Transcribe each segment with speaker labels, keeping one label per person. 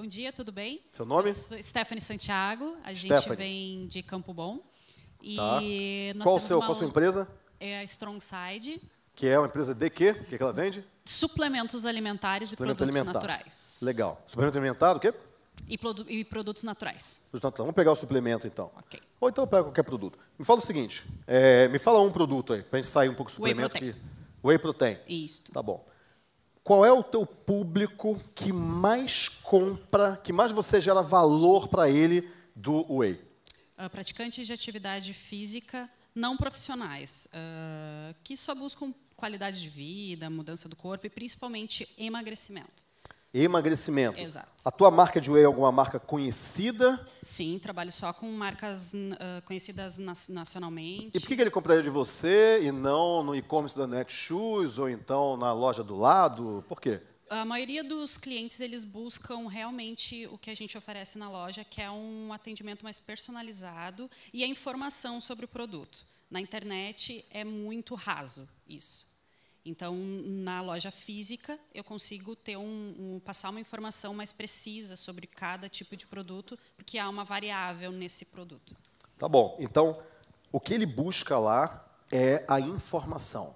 Speaker 1: Bom dia, tudo bem? Seu nome? Eu sou Stephanie Santiago. A Stephanie. gente vem de Campo Bom. E tá. qual, seu, uma... qual a sua empresa? É a Strongside.
Speaker 2: Que é uma empresa de quê? O que, é que ela vende?
Speaker 1: Suplementos alimentares Suplemento e produtos alimentar. naturais.
Speaker 2: Legal. Suplemento alimentar o quê? E, produ e produtos naturais. Vamos pegar o suplemento, então. Okay. Ou então pega qualquer produto. Me fala o seguinte, é, me fala um produto aí, para a gente sair um pouco do suplemento. Whey Protein. Whey Protein. Isso. Tá bom. Qual é o teu público que mais compra, que mais você gera valor para ele do Whey?
Speaker 1: Uh, praticantes de atividade física não profissionais, uh, que só buscam qualidade de vida, mudança do corpo e principalmente emagrecimento.
Speaker 2: Emagrecimento. Exato. A tua marca de whey é alguma marca conhecida?
Speaker 1: Sim, trabalho só com marcas uh, conhecidas na nacionalmente.
Speaker 2: E por que, que ele compraria de você e não no e-commerce da Netshoes ou então na loja do lado? Por quê?
Speaker 1: A maioria dos clientes eles buscam realmente o que a gente oferece na loja, que é um atendimento mais personalizado e a informação sobre o produto. Na internet é muito raso isso. Então, na loja física, eu consigo ter um, um, passar uma informação mais precisa sobre cada tipo de produto, porque há uma variável nesse produto.
Speaker 2: Tá bom. Então, o que ele busca lá é a informação.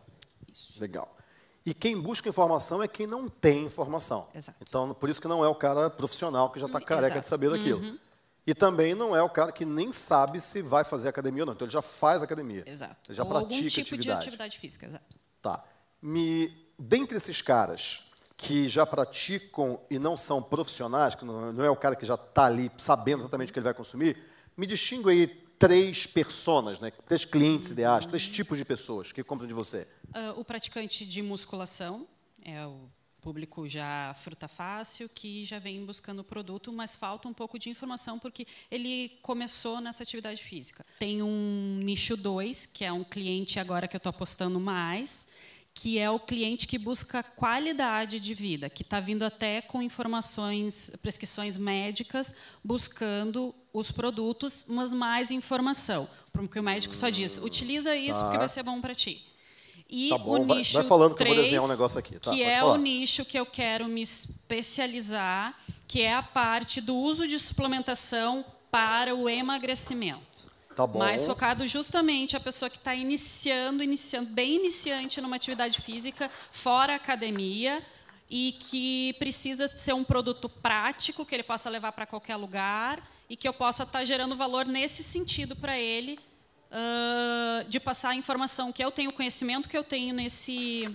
Speaker 2: Isso. Legal. E quem busca informação é quem não tem informação. Exato. Então, por isso que não é o cara profissional que já está hum, careca Exato. de saber daquilo. Uhum. E também não é o cara que nem sabe se vai fazer academia ou não. Então, ele já faz academia. Exato. Ele já ou pratica algum tipo atividade. de
Speaker 1: atividade física, exato.
Speaker 2: Tá me, dentre esses caras que já praticam e não são profissionais, que não é o cara que já está ali sabendo exatamente o que ele vai consumir, me distingo aí três personas, né? três clientes ideais, três tipos de pessoas que compram de você.
Speaker 1: Uh, o praticante de musculação é o público já fruta fácil, que já vem buscando o produto, mas falta um pouco de informação porque ele começou nessa atividade física. Tem um nicho 2, que é um cliente agora que eu estou apostando mais, que é o cliente que busca qualidade de vida, que está vindo até com informações, prescrições médicas, buscando os produtos, mas mais informação. Porque o médico só diz, hum, utiliza isso tá. porque vai ser bom para ti. E tá bom, o nicho vai, vai falando 3, que eu vou desenhar um negócio aqui. Tá, que é falar. o nicho que eu quero me especializar, que é a parte do uso de suplementação para o emagrecimento.
Speaker 2: Tá mais focado
Speaker 1: justamente a pessoa que está iniciando, iniciando, bem iniciante numa atividade física fora academia e que precisa ser um produto prático que ele possa levar para qualquer lugar e que eu possa estar tá gerando valor nesse sentido para ele uh, de passar a informação que eu tenho, o conhecimento que eu tenho nesse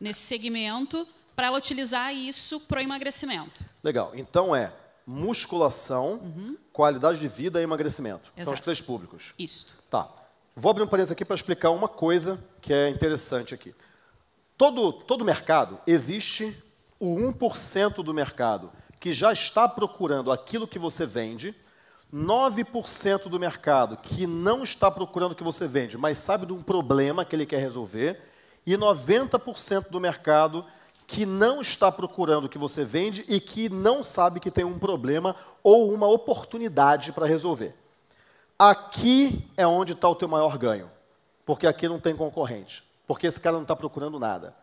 Speaker 1: nesse segmento para ela utilizar isso para o emagrecimento.
Speaker 2: Legal. Então é musculação, uhum. qualidade de vida e emagrecimento. Exato. São os três públicos. Isso. Tá. Vou abrir um parênteses aqui para explicar uma coisa que é interessante aqui. Todo, todo mercado existe o 1% do mercado que já está procurando aquilo que você vende, 9% do mercado que não está procurando o que você vende, mas sabe de um problema que ele quer resolver, e 90% do mercado que não está procurando o que você vende e que não sabe que tem um problema ou uma oportunidade para resolver. Aqui é onde está o teu maior ganho, porque aqui não tem concorrente, porque esse cara não está procurando nada.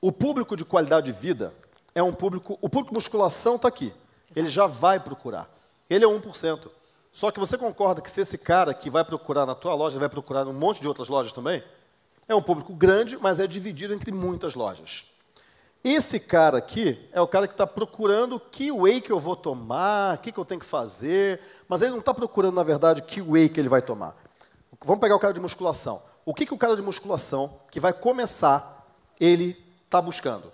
Speaker 2: O público de qualidade de vida é um público. O público musculação está aqui. Ele já vai procurar. Ele é 1%. Só que você concorda que se esse cara que vai procurar na tua loja, vai procurar num monte de outras lojas também? É um público grande, mas é dividido entre muitas lojas. Esse cara aqui é o cara que está procurando que whey que eu vou tomar, o que, que eu tenho que fazer, mas ele não está procurando, na verdade, que whey que ele vai tomar. Vamos pegar o cara de musculação. O que, que o cara de musculação, que vai começar, ele está buscando?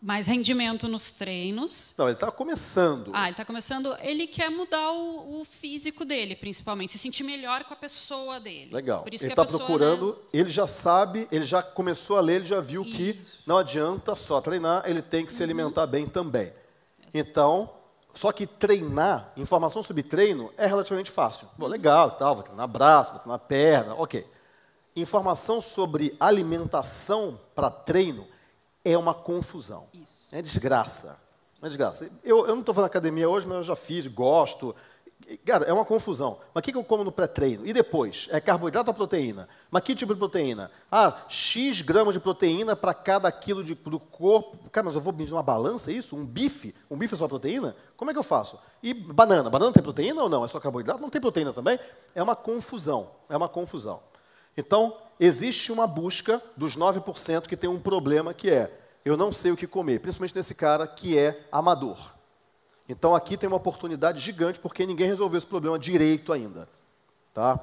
Speaker 1: mais rendimento nos treinos.
Speaker 2: Não, ele está começando.
Speaker 1: Ah, ele está começando. Ele quer mudar o, o, físico dele, principalmente, se sentir melhor com a pessoa dele. Legal. Por isso ele está né? procurando. Né?
Speaker 2: Ele já sabe, ele já começou a ler, ele já viu isso. que não adianta só treinar, ele tem que se uhum. alimentar bem também. Exato. Então, só que treinar, informação sobre treino é relativamente fácil. Bom, legal, tal, vou treinar braço, vou treinar perna, ok. Informação sobre alimentação para treino é uma confusão. Isso. É desgraça. É desgraça. Eu, eu não estou fazendo academia hoje, mas eu já fiz, gosto. Cara, é uma confusão. Mas o que, que eu como no pré-treino? E depois? É carboidrato ou proteína? Mas que tipo de proteína? Ah, X gramas de proteína para cada quilo de, do corpo. Cara, mas eu vou medir uma balança é isso? Um bife? Um bife é só proteína? Como é que eu faço? E banana? Banana tem proteína ou não? É só carboidrato? Não tem proteína também? É uma confusão. É uma confusão. Então, existe uma busca dos 9% que tem um problema que é eu não sei o que comer, principalmente nesse cara que é amador. Então aqui tem uma oportunidade gigante porque ninguém resolveu esse problema direito ainda, tá?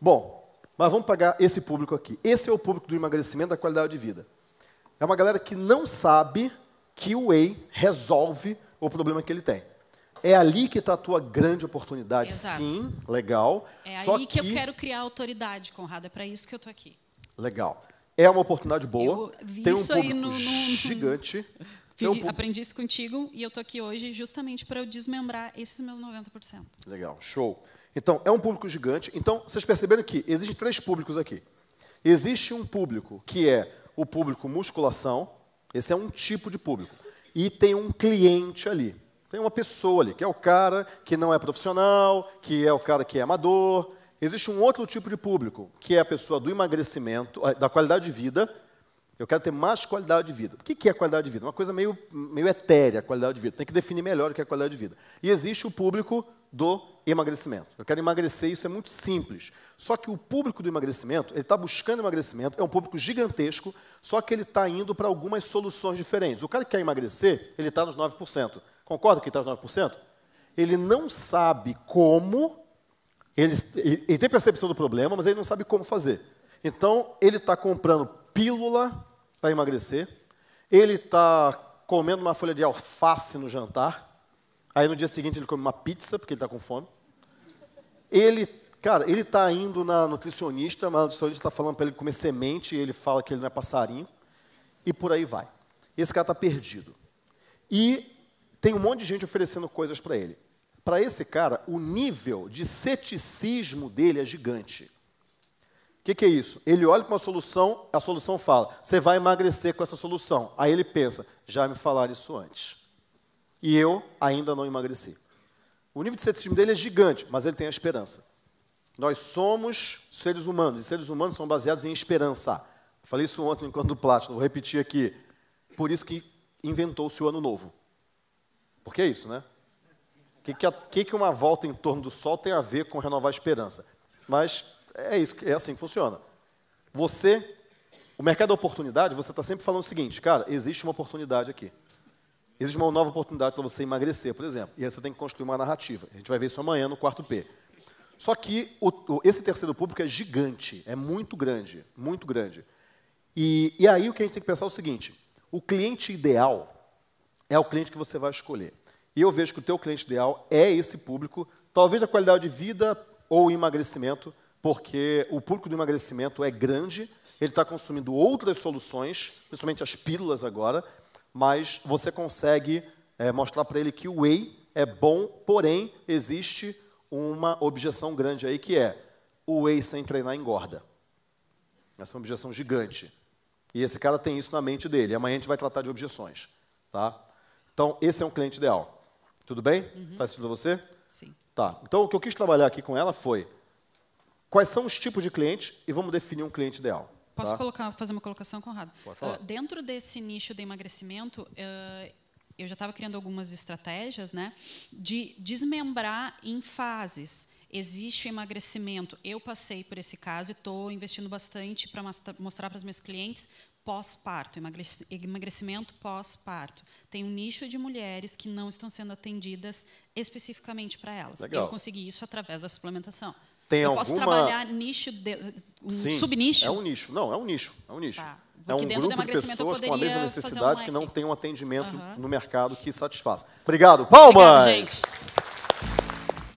Speaker 2: Bom, mas vamos pegar esse público aqui. Esse é o público do emagrecimento da qualidade de vida. É uma galera que não sabe que o whey resolve o problema que ele tem. É ali que está a tua grande oportunidade. Exato. Sim, legal. É aí que, que, eu quero
Speaker 1: criar autoridade, Conrado. É para isso que eu estou aqui.
Speaker 2: Legal. É uma oportunidade boa. tem um público no, no... gigante. um...
Speaker 1: Aprendi isso contigo e eu estou aqui hoje justamente para eu desmembrar esses meus 90%.
Speaker 2: Legal, show. Então, é um público gigante. Então, vocês perceberam que existem três públicos aqui. Existe um público que é o público musculação, esse é um tipo de público. E tem um cliente ali. Tem uma pessoa ali, que é o cara que não é profissional, que é o cara que é amador. Existe um outro tipo de público, que é a pessoa do emagrecimento, da qualidade de vida. Eu quero ter mais qualidade de vida. O que é qualidade de vida? Uma coisa meio, meio etérea, qualidade de vida. Tem que definir melhor o que é qualidade de vida. E existe o público do emagrecimento. Eu quero emagrecer, isso é muito simples. Só que o público do emagrecimento, ele está buscando emagrecimento, é um público gigantesco, só que ele está indo para algumas soluções diferentes. O cara que quer emagrecer, ele está nos 9%. Concorda que está os 9%? Ele não sabe como, ele, ele tem percepção do problema, mas ele não sabe como fazer. Então, ele está comprando pílula para emagrecer, ele está comendo uma folha de alface no jantar, aí no dia seguinte ele come uma pizza, porque ele está com fome. Ele, cara, ele está indo na nutricionista, mas a nutricionista está falando para ele comer semente, e ele fala que ele não é passarinho, e por aí vai. Esse cara está perdido. E tem um monte de gente oferecendo coisas para ele. Para esse cara, o nível de ceticismo dele é gigante. O que, que, é isso? Ele olha para uma solução, a solução fala: você vai emagrecer com essa solução. Aí ele pensa: já me falaram isso antes. E eu ainda não emagreci. O nível de ceticismo dele é gigante, mas ele tem a esperança. Nós somos seres humanos, e seres humanos são baseados em esperança. Falei isso ontem enquanto do plástico, vou repetir aqui. Por isso que inventou-se o ano novo. Porque é isso, né? O que, que, que, que uma volta em torno do sol tem a ver com renovar a esperança? Mas é isso, é assim que funciona. Você, o mercado da é oportunidade, você está sempre falando o seguinte, cara, existe uma oportunidade aqui. Existe uma nova oportunidade para você emagrecer, por exemplo. E aí você tem que construir uma narrativa. A gente vai ver isso amanhã no quarto P. Só que o, o, esse terceiro público é gigante, é muito grande, muito grande. E, e aí o que a gente tem que pensar é o seguinte: o cliente ideal é o cliente que você vai escolher. E eu vejo que o teu cliente ideal é esse público, talvez a qualidade de vida ou emagrecimento, porque o público do emagrecimento é grande, ele está consumindo outras soluções, principalmente as pílulas agora, mas você consegue é, mostrar para ele que o whey é bom, porém existe uma objeção grande aí que é o whey sem treinar engorda. Essa é uma objeção gigante. E esse cara tem isso na mente dele. Amanhã a gente vai tratar de objeções, tá? Então esse é um cliente ideal. Tudo bem? Uhum. Faz sentido a você? Sim. Tá. Então, o que eu quis trabalhar aqui com ela foi quais são os tipos de clientes e vamos definir um cliente ideal. Posso tá?
Speaker 1: colocar, fazer uma colocação, Conrado? Pode falar. Uh, dentro desse nicho de emagrecimento, uh, eu já estava criando algumas estratégias né, de desmembrar em fases existe o emagrecimento. Eu passei por esse caso e estou investindo bastante para mostrar para as minhas clientes pós-parto, emagrecimento pós-parto. Tem um nicho de mulheres que não estão sendo atendidas especificamente para elas. Legal. Eu consegui isso através da suplementação.
Speaker 2: Tem eu alguma... posso trabalhar
Speaker 1: nicho, de, um subnicho? É um
Speaker 2: nicho, não, é um nicho, é um nicho. Tá. É um grupo de pessoas com a mesma necessidade um que não tem um atendimento uhum. no mercado que satisfaça. Obrigado, palmas! Obrigado,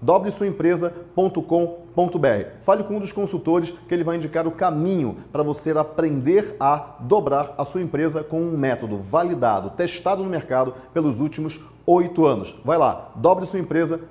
Speaker 2: wsuempresa.com.br. Fale com um dos consultores que ele vai indicar o caminho para você aprender a dobrar a sua empresa com um método validado, testado no mercado pelos últimos oito anos. Vai lá, dobresuaempresa.com.br.